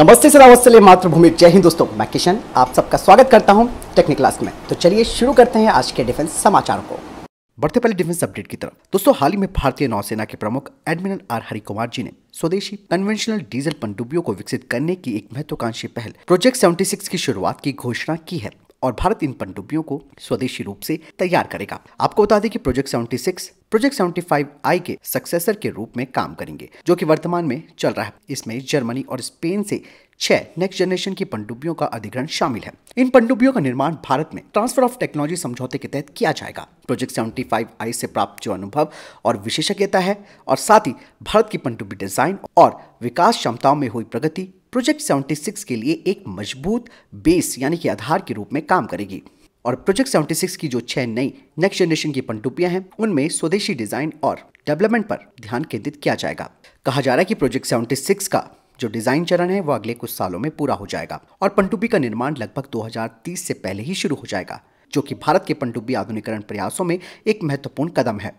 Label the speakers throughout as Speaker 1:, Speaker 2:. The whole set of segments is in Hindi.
Speaker 1: नमस्ते सर से मातृभूमि जय हिंद दोस्तों मैं किशन आप सबका स्वागत करता हूं टेक्निक क्लास में तो चलिए शुरू करते हैं आज के डिफेंस समाचार को बढ़ते पहले डिफेंस अपडेट की तरफ दोस्तों हाल ही में भारतीय नौसेना के प्रमुख एडमिरल आर हरि कुमार जी ने स्वदेशी कन्वेंशनल डीजल पनडुब्बियों को विकसित करने की एक महत्वाकांक्षी पहल प्रोजेक्ट 76 की शुरुआत की घोषणा की है और भारत इन पनडुब्बियों को स्वदेशी रूप से तैयार करेगा आपको बता दें कि project seventy six project seventy five I के सक्सेसर के रूप में काम करेंगे जो कि वर्तमान में चल रहा है इसमें जर्मनी और स्पेन से छह नेक्स्ट जनरेशन की पनडुब्बियों का अधिग्रहण शामिल है इन पनडुब्बियों का निर्माण भारत में ट्रांसफर ऑफ टेक्नोलॉजी समझौते के तहत किया जाएगा प्रोजेक्ट सेवेंटी फाइव आई से प्राप्त जो अनुभव और विशेषज्ञता है और साथ ही भारत की पनडुब्बी डिजाइन और विकास क्षमताओं में हुई प्रगति प्रोजेक्ट 76 के लिए एक मजबूत बेस यानी कि आधार के रूप में काम करेगी और प्रोजेक्ट 76 की जो छह नई नेक्स्ट जनरेशन की पनडुब्बियां हैं उनमें स्वदेशी डिजाइन और डेवलपमेंट पर ध्यान केंद्रित किया जाएगा कहा जा रहा है कि प्रोजेक्ट सिक्स का जो डिजाइन चरण है वो अगले कुछ सालों में पूरा हो जाएगा और पनडुब्बी का निर्माण लगभग 2030 से पहले ही शुरू हो जाएगा जो कि भारत के पनडुब्बी आधुनिकरण प्रयासों में एक महत्वपूर्ण कदम है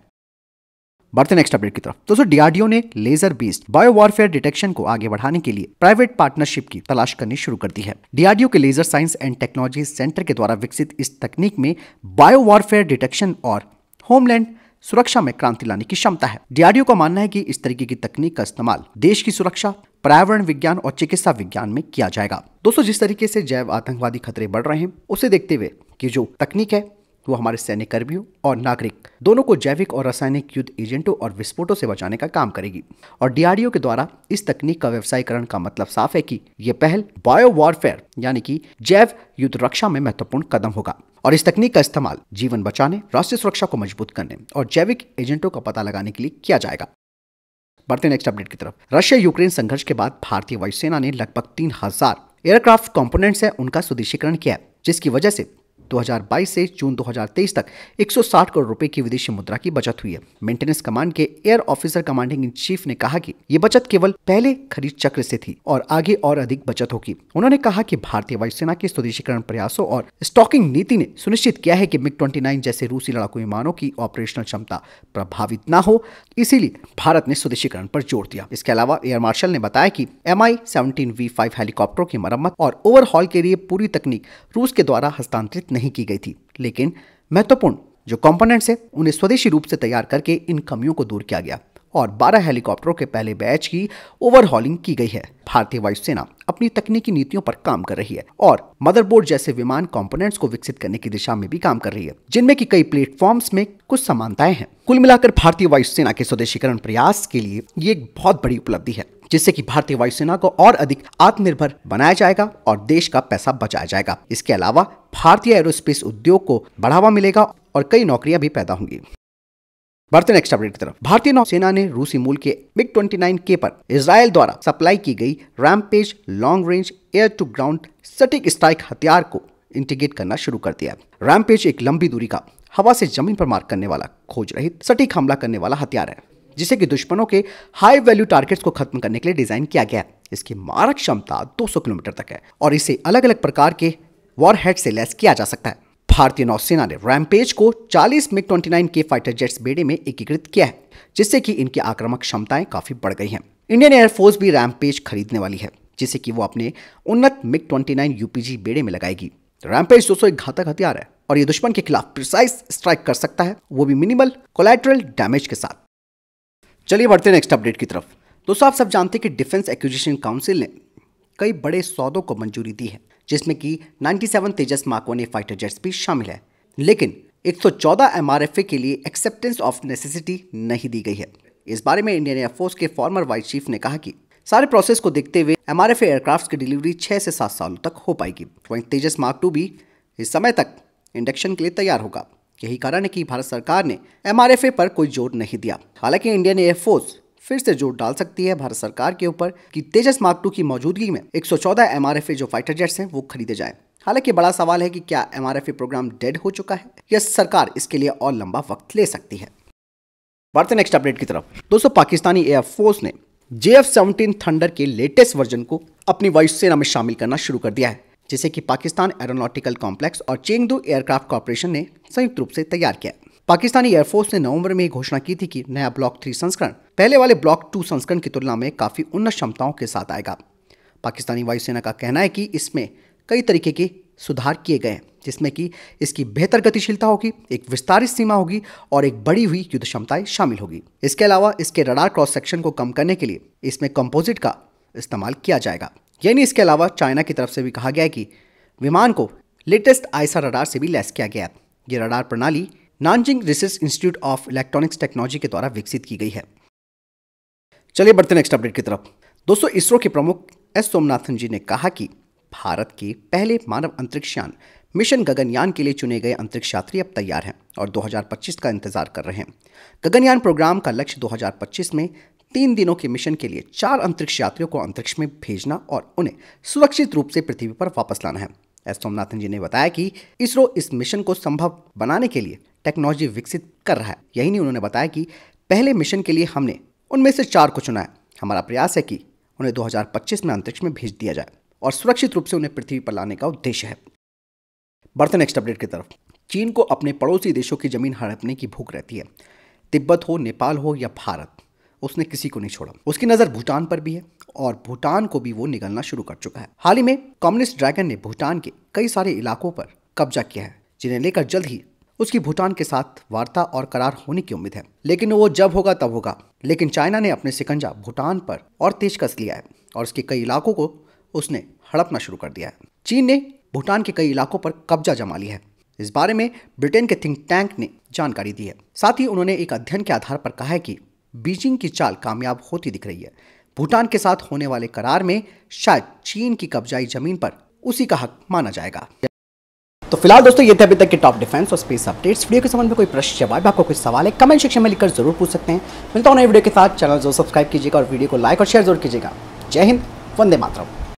Speaker 1: बढ़ते नेक्स्ट अपडेट की तरफ तो दोस्तों डीआरडीओ ने laser based bio warfare detection को आगे बढ़ाने के लिए प्राइवेट पार्टनरशिप की तलाश करनी शुरू कर दी है डीआरडीओ के laser science and technology centre के द्वारा विकसित इस तकनीक में बायो वॉरफेयर डिटेक्शन और होमलैंड सुरक्षा में क्रांति लाने की क्षमता है डीआरडीओ का मानना है कि इस तरीके की तकनीक का इस्तेमाल देश की सुरक्षा पर्यावरण विज्ञान और चिकित्सा विज्ञान में किया जाएगा दोस्तों जिस तरीके से जैव आतंकवादी खतरे बढ़ रहे हैं उसे देखते हुए कि जो तकनीक है वो हमारे सैनिक कर्मियों और नागरिक दोनों को जैविक और रासायनिक युद्ध एजेंटों और विस्फोटों से बचाने का काम करेगी और डीआरडीओ के द्वारा इस तकनीक का व्यवसायीकरण का मतलब साफ है कि यह पहल बायो वॉरफेयर यानी कि जैव युद्ध रक्षा में महत्वपूर्ण कदम होगा और इस तकनीक का इस्तेमाल जीवन बचाने राष्ट्रीय सुरक्षा को मजबूत करने और जैविक एजेंटों का पता लगाने के लिए किया जाएगा बढ़ते नेक्स्ट अपडेट की तरफ रशिया यूक्रेन संघर्ष के बाद भारतीय वायुसेना ने लगभग तीन हजार एयरक्राफ्ट कंपोनेंट्स है उनका स्वदेशीकरण किया जिसकी वजह से 2022 से जून 2023 तक 160 करोड़ रुपए की विदेशी मुद्रा की बचत हुई है मेंटेनेंस कमांड के air officer commanding in chief ने कहा कि ये बचत केवल पहले खरीद चक्र से थी और आगे और अधिक बचत होगी उन्होंने कहा कि भारतीय वायुसेना के स्वदेशीकरण प्रयासों और स्टॉकिंग नीति ने सुनिश्चित किया है कि मिग ट्वेंटी जैसे रूसी लड़ाकू विमानों की ऑपरेशनल क्षमता प्रभावित न हो इसीलिए भारत ने स्वदेशीकरण पर जोर दिया इसके अलावा एयर मार्शल ने बताया कि M I seventeen V five हेलीकॉप्टरों की मरम्मत और ओवरहॉल के लिए पूरी तकनीक रूस के द्वारा हस्तांतरित नहीं नहीं की गई थी लेकिन महत्वपूर्ण जो कंपोनेंट्स हैं उन्हें स्वदेशी रूप से तैयार करके इन कमियों को दूर किया गया और 12 हेलीकॉप्टरों के पहले बैच की ओवरहॉलिंग की गई है भारतीय वायुसेना अपनी तकनीकी नीतियों पर काम कर रही है और मदरबोर्ड जैसे विमान कंपोनेंट्स को विकसित करने की दिशा में भी काम कर रही है जिनमें की कई प्लेटफॉर्म्स में कुछ समानताएं हैं कुल मिलाकर भारतीय वायुसेना के स्वदेशीकरण प्रयास के लिए ये एक बहुत बड़ी उपलब्धि है जिससे कि भारतीय वायुसेना को और अधिक आत्मनिर्भर बनाया जाएगा और देश का पैसा बचाया जाएगा इसके अलावा भारतीय एरोस्पेस उद्योग को बढ़ावा मिलेगा और कई नौकरियां भी पैदा होंगी बढ़ते नेक्स्ट अपडेट की तरफ भारतीय नौसेना ने रूसी मूल के मिग 29 के पर इसराइल द्वारा सप्लाई की गई rampage long range air to ground सटिक स्ट्राइक हथियार को इंटीग्रेट करना शुरू कर दिया रैमपेज एक लंबी दूरी का हवा से जमीन पर मार करने वाला खोज रहित सटीक हमला करने वाला हथियार है जिसे कि दुश्मनों के हाई वैल्यू टारगेट्स को खत्म करने के लिए डिजाइन किया गया है इसकी मारक क्षमता 200 किलोमीटर तक है और इसे अलग अलग प्रकार के वॉरहेड से लैस किया जा सकता है भारतीय नौसेना ने रैमपेज को 40 मिग 29 के फाइटर जेट्स बेड़े में एकीकृत किया है जिससे कि इनकी आक्रामक क्षमताएं काफी बढ़ गई हैं इंडियन एयरफोर्स भी रैमपेज खरीदने वाली है जिसे कि वो अपने उन्नत मिग 29 यूपीजी बेड़े में लगाएगी रैमपेज दोस्तों एक घातक हथियार है और ये दुश्मन के खिलाफ प्रिसाइज स्ट्राइक कर सकता है वो भी मिनिमल कोलेट्रल डैमेज के साथ चलिए बढ़ते हैं नेक्स्ट अपडेट की तरफ दोस्तों आप सब जानते हैं कि डिफेंस एक्विजिशन काउंसिल ने कई बड़े सौदों को मंजूरी दी है जिसमें कि 97 Tejas mark one fighter jets भी शामिल है लेकिन 114 सौ के लिए एक्सेप्टेंस ऑफ नेसेसिटी नहीं दी गई है इस बारे में इंडियन एयरफोर्स के फॉर्मर वाइस चीफ ने कहा कि सारे प्रोसेस को देखते हुए एम एयरक्राफ्ट की डिलीवरी छः से सात सालों तक हो पाएगी वहीं तेजस मार्क टू भी इस समय तक इंडक्शन के लिए तैयार होगा यही कारण है कि भारत सरकार ने एमआरएफए पर कोई जोर नहीं दिया हालांकि इंडियन एयरफोर्स फिर से जोर डाल सकती है भारत सरकार के ऊपर कि तेजस मार्क टू की मौजूदगी में 114 एमआरएफए जो फाइटर जेट्स हैं वो खरीदे जाएं। हालांकि बड़ा सवाल है कि क्या एमआरएफए प्रोग्राम डेड हो चुका है या सरकार इसके लिए और लंबा वक्त ले सकती है बढ़ते नेक्स्ट अपडेट की तरफ दोस्तों पाकिस्तानी एयरफोर्स ने जे एफ सेवनटीन थंडर के लेटेस्ट वर्जन को अपनी वायुसेना में शामिल करना शुरू कर दिया है जिसे कि पाकिस्तान एरोनॉटिकल कॉम्प्लेक्स और चेंगदू एयरक्राफ्ट कॉरपोरेशन ने संयुक्त रूप से तैयार किया है पाकिस्तानी एयरफोर्स ने नवंबर में घोषणा की थी कि नया ब्लॉक थ्री संस्करण पहले वाले ब्लॉक टू संस्करण की तुलना में काफी उन्नत क्षमताओं के साथ आएगा पाकिस्तानी वायुसेना का कहना है कि इसमें कई तरीके के सुधार किए गए हैं जिसमें कि इसकी बेहतर गतिशीलता होगी एक विस्तारित सीमा होगी और एक बड़ी हुई युद्ध क्षमताएं शामिल होगी इसके अलावा इसके रडार क्रॉस सेक्शन को कम करने के लिए इसमें कंपोजिट का इस्तेमाल किया जाएगा यानी इसके अलावा चाइना की तरफ से भी कहा गया है कि विमान को लेटेस्ट आयसा रडार से भी लैस किया गया है ये रडार प्रणाली Nanjing research institute of electronics technology के द्वारा विकसित की गई है चलिए बढ़ते नेक्स्ट अपडेट की तरफ दोस्तों इसरो के प्रमुख एस सोमनाथन जी ने कहा कि भारत के पहले मानव अंतरिक्षयान मिशन गगनयान के लिए चुने गए अंतरिक्ष यात्री अब तैयार हैं और 2025 का इंतजार कर रहे हैं गगनयान प्रोग्राम का लक्ष्य 2025 में तीन दिनों के मिशन के लिए चार अंतरिक्ष यात्रियों को अंतरिक्ष में भेजना और उन्हें सुरक्षित रूप से पृथ्वी पर वापस लाना है एस सोमनाथन जी ने बताया कि इसरो इस मिशन को संभव बनाने के लिए टेक्नोलॉजी विकसित कर रहा है यही नहीं उन्होंने बताया कि पहले मिशन के लिए हमने उनमें से चार को चुना है हमारा प्रयास है कि उन्हें 2025 में अंतरिक्ष में भेज दिया जाए और सुरक्षित रूप से उन्हें पृथ्वी पर लाने का उद्देश्य है बढ़ते नेक्स्ट अपडेट की तरफ चीन को अपने पड़ोसी देशों की जमीन हड़पने की भूख रहती है तिब्बत हो नेपाल हो या भारत उसने किसी को नहीं छोड़ा उसकी नज़र भूटान पर भी है और भूटान को भी वो निकलना शुरू कर चुका है हाल ही में कम्युनिस्ट ड्रैगन ने भूटान के कई सारे इलाकों पर कब्जा किया है जिन्हें लेकर जल्द ही उसकी भूटान के साथ वार्ता और करार होने की उम्मीद है लेकिन वो जब होगा तब होगा लेकिन चाइना ने अपने सिकंजा भूटान पर और तेज कस लिया है और उसके कई इलाकों को उसने हड़पना शुरू कर दिया है चीन ने भूटान के कई इलाकों पर कब्जा जमा लिया है इस बारे में ब्रिटेन के थिंक टैंक ने जानकारी दी है साथ ही उन्होंने एक अध्ययन के आधार पर कहा है कि बीजिंग की चाल कामयाब होती दिख रही है भूटान के साथ होने वाले करार में शायद चीन की कब्जाई जमीन पर उसी का हक माना जाएगा तो फिलहाल दोस्तों ये थे अभी तक के टॉप डिफेंस और स्पेस अपडेट्स वीडियो के संबंध में कोई प्रश्न जवाब आपको कोई सवाल है कमेंट सेक्शन में लिखकर जरूर पूछ सकते हैं मिलता हूँ नए वीडियो के साथ चैनल जरूर सब्सक्राइब कीजिएगा और वीडियो को लाइक और शेयर जरूर कीजिएगा जय हिंद वंदे मातरम